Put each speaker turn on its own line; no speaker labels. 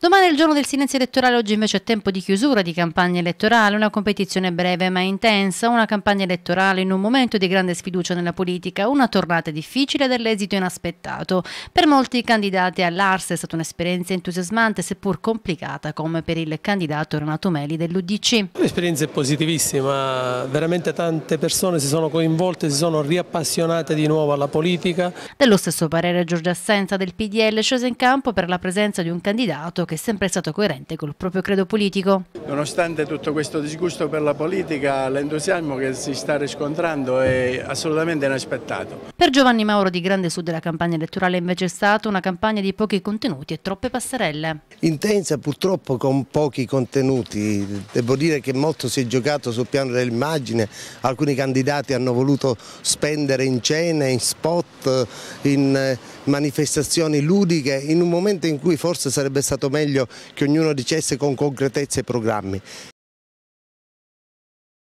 Domani è il giorno del silenzio elettorale, oggi invece è tempo di chiusura di campagna elettorale, una competizione breve ma intensa, una campagna elettorale in un momento di grande sfiducia nella politica, una tornata difficile dell'esito inaspettato. Per molti candidati all'Arse è stata un'esperienza entusiasmante seppur complicata come per il candidato Renato Meli dell'Udc.
L'esperienza è positivissima, veramente tante persone si sono coinvolte, si sono riappassionate di nuovo alla
politica. Dello stesso parere Giorgia Assenza del PDL scese in campo per la presenza di un candidato che è sempre stato coerente col proprio credo politico
nonostante tutto questo disgusto per la politica, l'entusiasmo che si sta riscontrando è assolutamente inaspettato.
Per Giovanni Mauro di Grande Sud la campagna elettorale invece è stata una campagna di pochi contenuti e troppe passerelle.
Intensa purtroppo con pochi contenuti, devo dire che molto si è giocato sul piano dell'immagine, alcuni candidati hanno voluto spendere in cene, in spot, in eh, manifestazioni ludiche, in un momento in cui forse sarebbe stato
meglio che ognuno dicesse con concretezza i programmi. Gracias.